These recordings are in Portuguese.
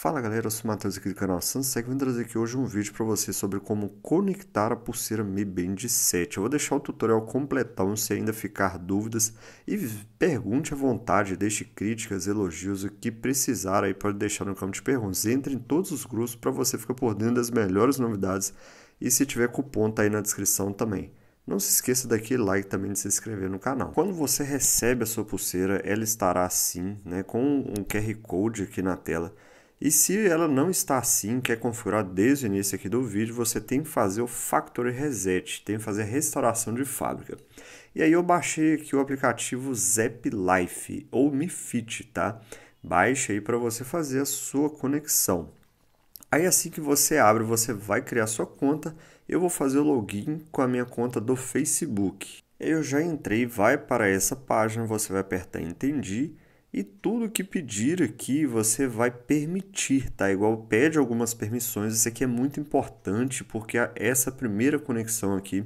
Fala galera, eu sou o Matheus aqui do canal Sunsec, vim trazer aqui hoje um vídeo para você sobre como conectar a pulseira Mi Band 7. Eu vou deixar o tutorial completão, se ainda ficar dúvidas, e pergunte à vontade, deixe críticas, elogios, o que precisar aí pode deixar no campo de perguntas. Entre em todos os grupos para você ficar por dentro das melhores novidades e se tiver cupom tá aí na descrição também. Não se esqueça daquele like também de se inscrever no canal. Quando você recebe a sua pulseira, ela estará assim, né, com um QR Code aqui na tela, e se ela não está assim, quer é configurar desde o início aqui do vídeo, você tem que fazer o Factory Reset, tem que fazer a restauração de fábrica. E aí eu baixei aqui o aplicativo Zap Life, ou MiFit, tá? Baixe aí para você fazer a sua conexão. Aí assim que você abre, você vai criar sua conta, eu vou fazer o login com a minha conta do Facebook. Eu já entrei, vai para essa página, você vai apertar Entendi, e tudo que pedir aqui você vai permitir, tá? Igual pede algumas permissões, isso aqui é muito importante porque essa primeira conexão aqui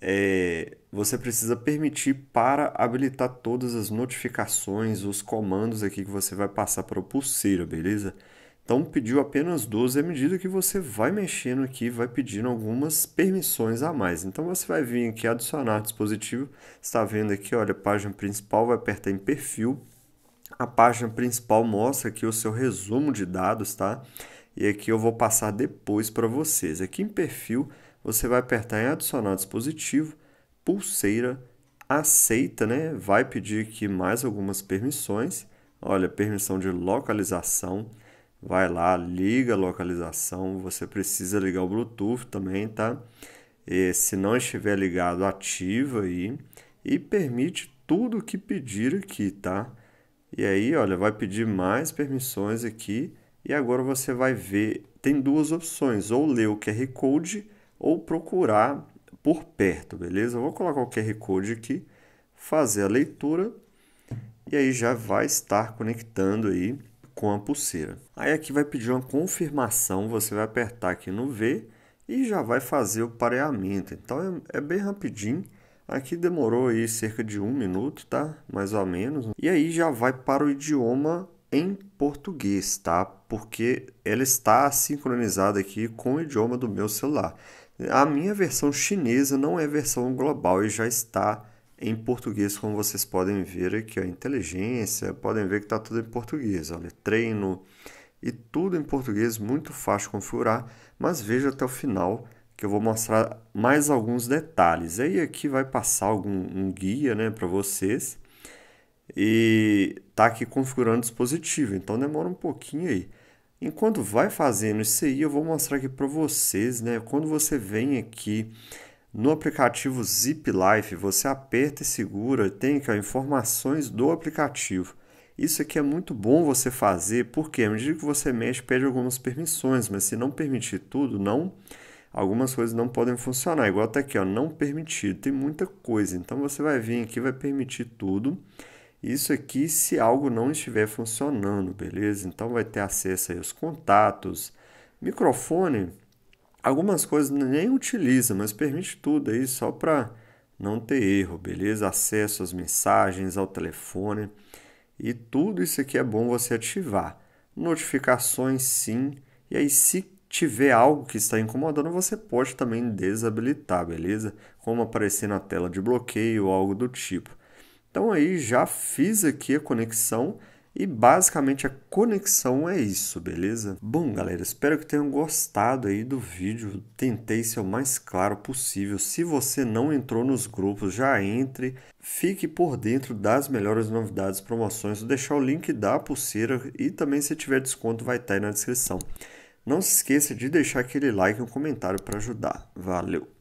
é, você precisa permitir para habilitar todas as notificações, os comandos aqui que você vai passar para o pulseira, beleza? Então pediu apenas 12 à medida que você vai mexendo aqui, vai pedindo algumas permissões a mais. Então você vai vir aqui adicionar dispositivo, está vendo aqui, olha, página principal, vai apertar em perfil, a página principal mostra aqui o seu resumo de dados, tá? E aqui eu vou passar depois para vocês. Aqui em perfil, você vai apertar em adicionar dispositivo, pulseira, aceita, né? Vai pedir aqui mais algumas permissões. Olha, permissão de localização. Vai lá, liga a localização. Você precisa ligar o Bluetooth também, tá? E, se não estiver ligado, ativa aí. E permite tudo que pedir aqui, tá? E aí, olha, vai pedir mais permissões aqui e agora você vai ver, tem duas opções, ou ler o QR Code ou procurar por perto, beleza? Eu vou colocar o QR Code aqui, fazer a leitura e aí já vai estar conectando aí com a pulseira. Aí aqui vai pedir uma confirmação, você vai apertar aqui no V e já vai fazer o pareamento. Então é, é bem rapidinho Aqui demorou aí cerca de um minuto, tá? Mais ou menos. E aí já vai para o idioma em português, tá? Porque ela está sincronizada aqui com o idioma do meu celular. A minha versão chinesa não é versão global e já está em português, como vocês podem ver aqui, a inteligência, podem ver que está tudo em português, olha, treino e tudo em português, muito fácil configurar, mas veja até o final que eu vou mostrar mais alguns detalhes. Aí aqui vai passar algum um guia, né, para vocês. E tá aqui configurando o dispositivo, então demora um pouquinho aí. Enquanto vai fazendo isso aí, eu vou mostrar aqui para vocês, né, quando você vem aqui no aplicativo Zip Life, você aperta e segura, tem aqui ó, informações do aplicativo. Isso aqui é muito bom você fazer, porque à medida que você mexe, pede algumas permissões, mas se não permitir tudo, não algumas coisas não podem funcionar. Igual até tá aqui, ó, não permitido. Tem muita coisa. Então você vai vir aqui, vai permitir tudo. Isso aqui se algo não estiver funcionando, beleza? Então vai ter acesso aí aos contatos, microfone, algumas coisas nem utiliza, mas permite tudo aí só para não ter erro, beleza? Acesso às mensagens, ao telefone e tudo isso aqui é bom você ativar. Notificações sim. E aí se tiver algo que está incomodando, você pode também desabilitar, beleza? Como aparecer na tela de bloqueio ou algo do tipo. Então aí já fiz aqui a conexão e basicamente a conexão é isso, beleza? Bom, galera, espero que tenham gostado aí do vídeo. Tentei ser o mais claro possível. Se você não entrou nos grupos, já entre. Fique por dentro das melhores novidades, promoções. Vou deixar o link da pulseira e também se tiver desconto vai estar aí na descrição. Não se esqueça de deixar aquele like e um comentário para ajudar. Valeu!